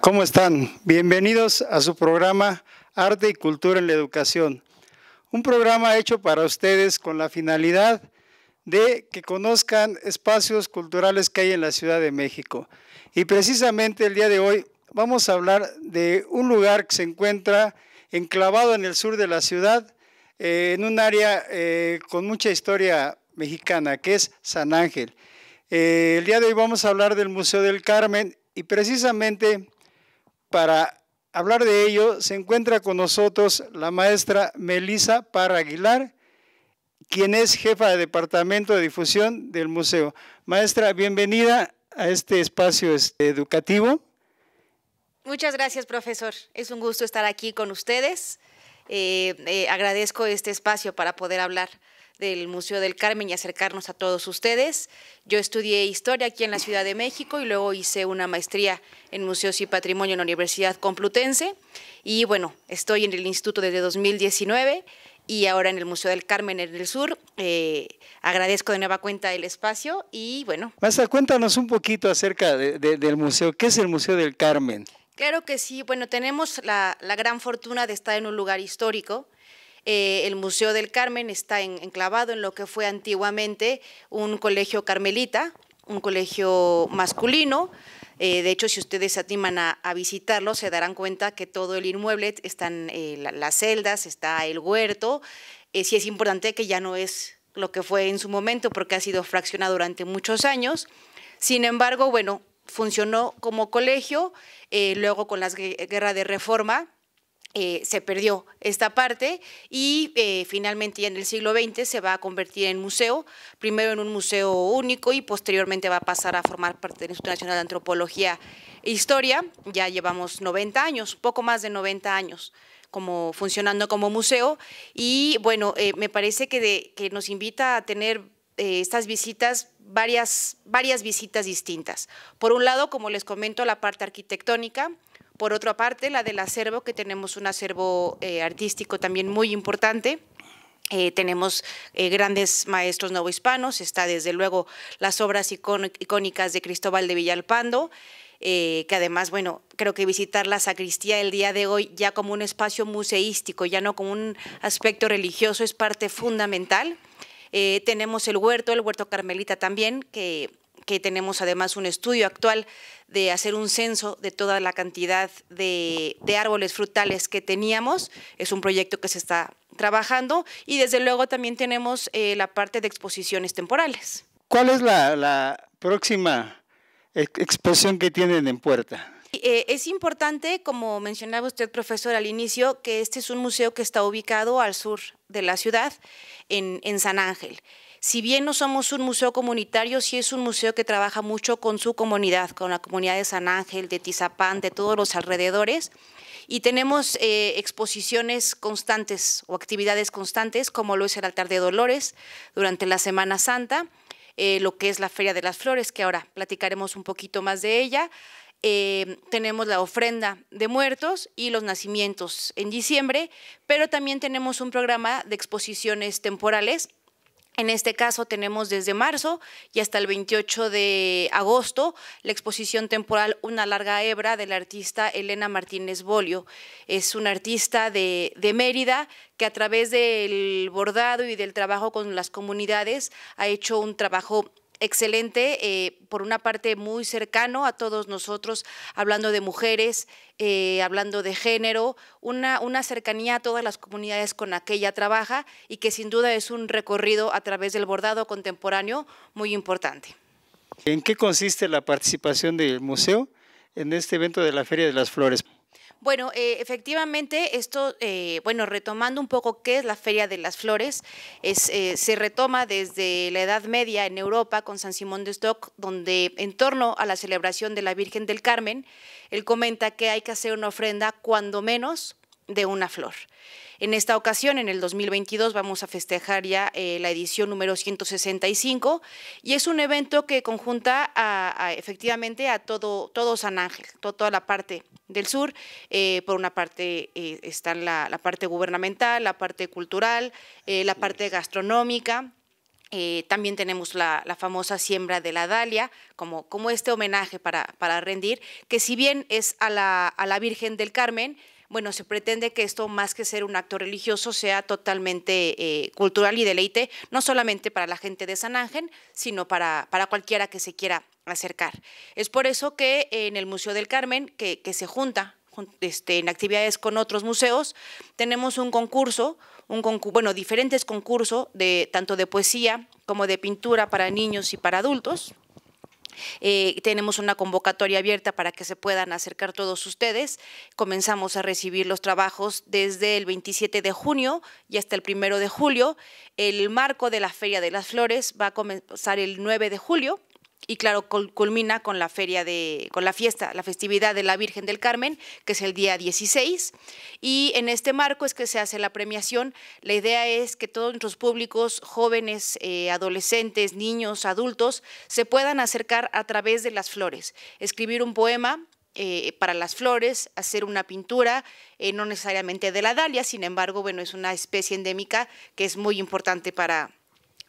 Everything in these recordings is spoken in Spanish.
¿cómo están? Bienvenidos a su programa Arte y Cultura en la Educación. Un programa hecho para ustedes con la finalidad de que conozcan espacios culturales que hay en la Ciudad de México. Y precisamente el día de hoy vamos a hablar de un lugar que se encuentra enclavado en el sur de la ciudad, eh, en un área eh, con mucha historia mexicana, que es San Ángel. Eh, el día de hoy vamos a hablar del Museo del Carmen y precisamente para hablar de ello, se encuentra con nosotros la maestra Melisa Parra Aguilar, quien es jefa de departamento de difusión del museo. Maestra, bienvenida a este espacio este, educativo. Muchas gracias, profesor. Es un gusto estar aquí con ustedes. Eh, eh, agradezco este espacio para poder hablar del Museo del Carmen y acercarnos a todos ustedes. Yo estudié historia aquí en la Ciudad de México y luego hice una maestría en Museos y Patrimonio en la Universidad Complutense. Y bueno, estoy en el instituto desde 2019 y ahora en el Museo del Carmen en el sur. Eh, agradezco de nueva cuenta el espacio y bueno. Maza, cuéntanos un poquito acerca del museo. ¿Qué es el Museo del Carmen? Claro que sí. Bueno, tenemos la gran fortuna de estar en un lugar histórico eh, el Museo del Carmen está enclavado en lo que fue antiguamente un colegio carmelita, un colegio masculino. Eh, de hecho, si ustedes se atiman a, visitarlo, se darán cuenta que todo el inmueble están eh, las celdas, está el huerto. si sí es importante que ya no es lo que fue en su momento, porque ha sido fraccionado durante muchos años. Sin embargo, bueno, funcionó como colegio, luego con la guerra de reforma eh, se perdió esta parte y eh, finalmente ya en el siglo XX se va a convertir en museo, primero en un museo único y posteriormente va a pasar a formar parte del Instituto Nacional de Antropología e Historia. Ya llevamos 90 años, poco más de 90 años como funcionando como museo y bueno, eh, me parece que, que nos invita a tener estas visitas, varias, varias visitas distintas. Por un lado, como les comento, la parte arquitectónica, por otra parte, la del acervo, que tenemos un acervo eh, artístico también muy importante. Eh, tenemos eh, grandes maestros novohispanos, está desde luego las obras icónicas de Cristóbal de Villalpando, que además, bueno, creo que visitar la sacristía el día de hoy ya como un espacio museístico, ya no como un aspecto religioso, es parte fundamental. tenemos el huerto, el huerto carmelita también, que que tenemos además un estudio actual de hacer un censo de toda la cantidad de, árboles frutales que teníamos. Es un proyecto que se está trabajando y desde luego también tenemos eh, la parte de exposiciones temporales. ¿Cuál es la, próxima exposición que tienen en puerta? Eh, es importante, como mencionaba usted, profesor, al inicio, que este es un museo que está ubicado al sur de la ciudad, en, en San Ángel si bien no somos un museo comunitario, sí es un museo que trabaja mucho con su comunidad, con la comunidad de San Ángel, de Tizapán, de todos los alrededores. Y tenemos eh, exposiciones constantes o actividades constantes, como lo es el altar de Dolores durante la Semana Santa, eh, lo que es la Feria de las Flores, que ahora platicaremos un poquito más de ella. Eh, tenemos la ofrenda de muertos y los nacimientos en diciembre, pero también tenemos un programa de exposiciones temporales en este caso tenemos desde marzo y hasta el 28 de agosto la exposición temporal Una larga hebra de la artista Elena Martínez Bolio. Es una artista de, de, Mérida que a través del bordado y del trabajo con las comunidades ha hecho un trabajo excelente, eh, por una parte muy cercano a todos nosotros, hablando de mujeres, eh, hablando de género, una, una cercanía a todas las comunidades con las que ella trabaja y que sin duda es un recorrido a través del bordado contemporáneo muy importante. ¿En qué consiste la participación del museo en este evento de la Feria de las Flores? Bueno, eh, efectivamente, esto, eh, bueno, retomando un poco qué es la Feria de las Flores, eh, se retoma desde la Edad Media en Europa con San Simón de Stock, donde en torno a la celebración de la Virgen del Carmen, él comenta que hay que hacer una ofrenda cuando menos de una flor. En esta ocasión, en el 2022, vamos a festejar ya eh, la edición número 165 y es un evento que conjunta efectivamente a todo, San Ángel, toda la parte del sur. Eh, por una parte eh, está la, parte gubernamental, la parte cultural, la parte gastronómica. también tenemos la, famosa siembra de la Dalia, como, como este homenaje para, para rendir, que si bien es a la, a la Virgen del Carmen, bueno, se pretende que esto, más que ser un acto religioso, sea totalmente eh, cultural y deleite, no solamente para la gente de San Ángel, sino para, cualquiera que se quiera acercar. Es por eso que en el Museo del Carmen, que, se junta este, en actividades con otros museos, tenemos un concurso, un bueno, diferentes concursos de tanto de poesía como de pintura para niños y para adultos, eh, tenemos una convocatoria abierta para que se puedan acercar todos ustedes. Comenzamos a recibir los trabajos desde el 27 de junio y hasta el 1 de julio. El marco de la Feria de las Flores va a comenzar el 9 de julio y claro, culmina con la feria de, con la fiesta, la festividad de la Virgen del Carmen, que es el día 16. Y en este marco es que se hace la premiación. La idea es que todos nuestros públicos, jóvenes, eh, adolescentes, niños, adultos, se puedan acercar a través de las flores, escribir un poema. Eh, para las flores, hacer una pintura, eh, no necesariamente de la dalia, sin embargo, bueno, es una especie endémica que es muy importante para,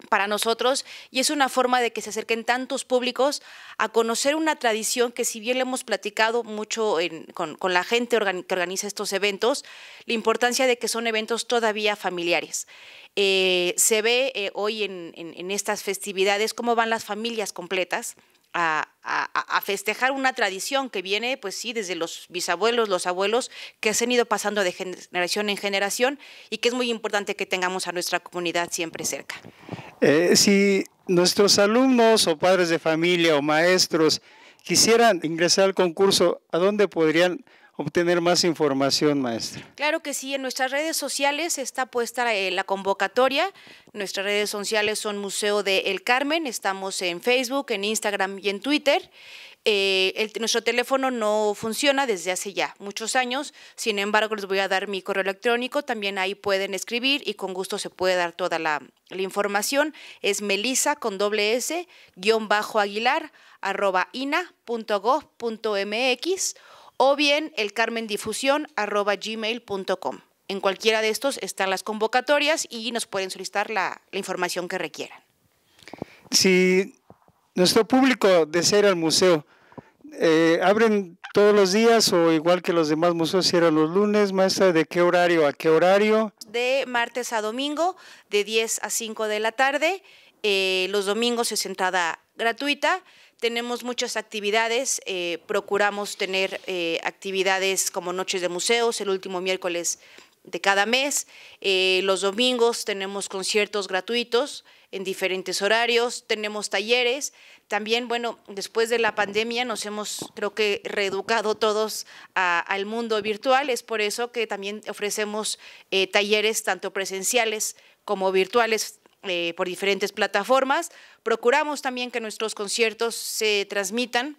para nosotros y es una forma de que se acerquen tantos públicos a conocer una tradición que si bien le hemos platicado mucho con, la gente que organiza estos eventos, la importancia de que son eventos todavía familiares. Eh, se ve eh, hoy en estas festividades cómo van las familias completas, a, festejar una tradición que viene, pues sí, desde los bisabuelos, los abuelos, que se han ido pasando de generación en generación y que es muy importante que tengamos a nuestra comunidad siempre cerca. Eh, si nuestros alumnos o padres de familia o maestros quisieran ingresar al concurso, ¿a dónde podrían obtener más información, maestra. Claro que sí, en nuestras redes sociales está puesta eh, la convocatoria. Nuestras redes sociales son Museo de El Carmen, estamos en Facebook, en Instagram y en Twitter. Eh, nuestro teléfono no funciona desde hace ya muchos años, sin embargo les voy a dar mi correo electrónico, también ahí pueden escribir y con gusto se puede dar toda la, información. Es melisa con doble s guión bajo aguilar arroba ina.gov.mx o bien el carmendifusión.gmail.com. En cualquiera de estos están las convocatorias y nos pueden solicitar la, información que requieran. Si nuestro público desea ir al museo, eh, ¿abren todos los días o igual que los demás museos cierran los lunes? Maestra, ¿de qué horario a qué horario? De martes a domingo, de 10 a 5 de la tarde. Eh, los domingos es entrada gratuita tenemos muchas actividades, eh, procuramos tener eh, actividades como noches de museos, el último miércoles de cada mes, eh, los domingos tenemos conciertos gratuitos en diferentes horarios, tenemos talleres, también, bueno, después de la pandemia nos hemos, creo que, reeducado todos al mundo virtual, es por eso que también ofrecemos talleres tanto presenciales como virtuales eh, por diferentes plataformas. Procuramos también que nuestros conciertos se transmitan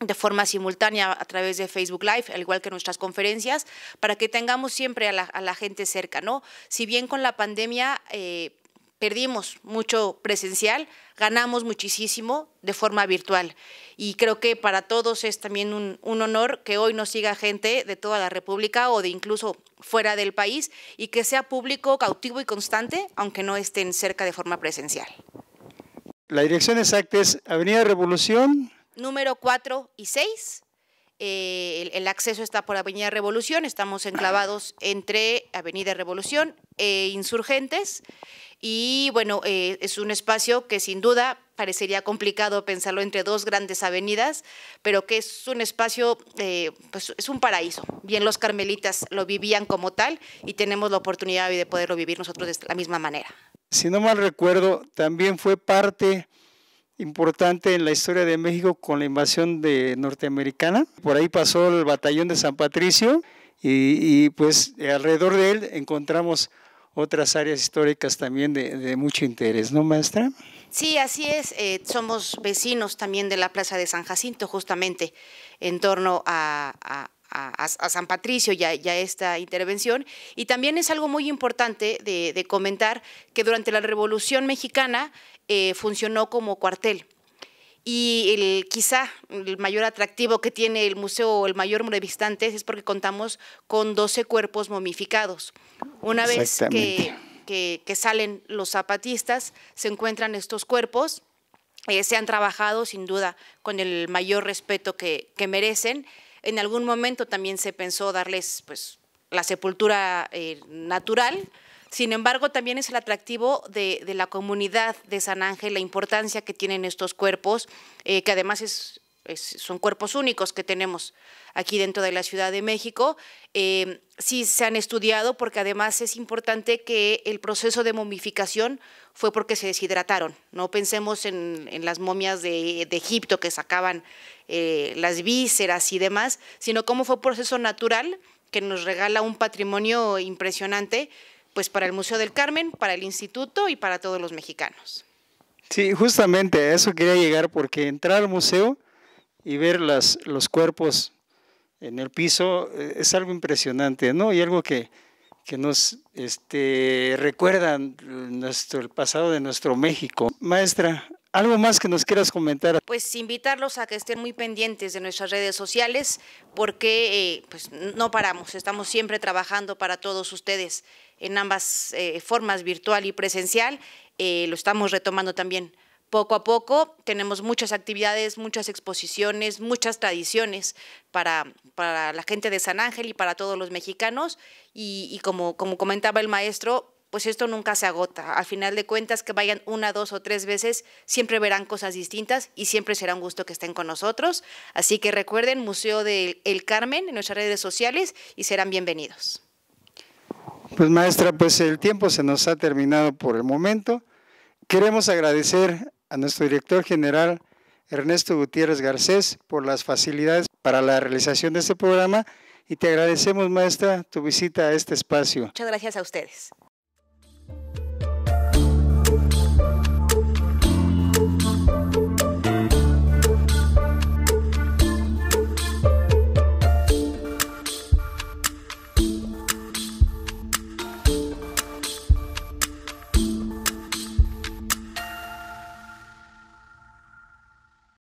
de forma simultánea a través de Facebook Live, al igual que nuestras conferencias, para que tengamos siempre a la, gente cerca, ¿no? Si bien con la pandemia eh, perdimos mucho presencial, ganamos muchísimo de forma virtual. Y creo que para todos es también un, honor que hoy nos siga gente de toda la República o de incluso fuera del país y que sea público, cautivo y constante, aunque no estén cerca de forma presencial. La dirección exacta es Avenida Revolución. Número 4 y 6. Eh, el, el, acceso está por Avenida Revolución, estamos enclavados entre Avenida Revolución e Insurgentes. Y bueno, eh, es un espacio que sin duda parecería complicado pensarlo entre dos grandes avenidas, pero que es un espacio, eh, pues es un paraíso. Bien, los carmelitas lo vivían como tal y tenemos la oportunidad de poderlo vivir nosotros de la misma manera. Si no mal recuerdo, también fue parte importante en la historia de México con la invasión de norteamericana. Por ahí pasó el batallón de San Patricio y, y pues alrededor de él encontramos otras áreas históricas también de, mucho interés, ¿no, maestra? Sí, así es. Eh, somos vecinos también de la Plaza de San Jacinto, justamente en torno a, San Patricio y a esta intervención. Y también es algo muy importante de, comentar que durante la Revolución Mexicana eh, funcionó como cuartel. Y quizá el mayor atractivo que tiene el museo o el mayor número de visitantes es porque contamos con 12 cuerpos momificados. Una vez que, salen los zapatistas, se encuentran estos cuerpos. Eh, se han trabajado sin duda con el mayor respeto que, merecen. En algún momento también se pensó darles pues, la sepultura eh, natural, sin embargo, también es el atractivo de, la comunidad de San Ángel, la importancia que tienen estos cuerpos, eh, que además son cuerpos únicos que tenemos aquí dentro de la Ciudad de México. Eh, sí se han estudiado porque además es importante que el proceso de momificación fue porque se deshidrataron. No pensemos en, las momias de, Egipto que sacaban eh, las vísceras y demás, sino cómo fue un proceso natural que nos regala un patrimonio impresionante pues para el Museo del Carmen, para el instituto y para todos los mexicanos. Sí, justamente a eso quería llegar porque entrar al museo y ver las, los cuerpos en el piso eh, es algo impresionante, ¿no? Y algo que, nos este, recuerdan nuestro, el pasado de nuestro México. Maestra, ¿Algo más que nos quieras comentar? Pues invitarlos a que estén muy pendientes de nuestras redes sociales porque eh, pues no paramos, estamos siempre trabajando para todos ustedes en ambas eh, formas, virtual y presencial. Eh, lo estamos retomando también poco a poco. Tenemos muchas actividades, muchas exposiciones, muchas tradiciones para, para la gente de San Ángel y para todos los mexicanos. Y, como, como comentaba el maestro, pues esto nunca se agota. Al final de cuentas, que vayan una, dos o tres veces, siempre verán cosas distintas y siempre será un gusto que estén con nosotros. Así que recuerden, Museo del Carmen en nuestras redes sociales y serán bienvenidos. Pues maestra, pues el tiempo se nos ha terminado por el momento. Queremos agradecer a nuestro director general, Ernesto Gutiérrez Garcés, por las facilidades para la realización de este programa y te agradecemos, maestra, tu visita a este espacio. Muchas gracias a ustedes.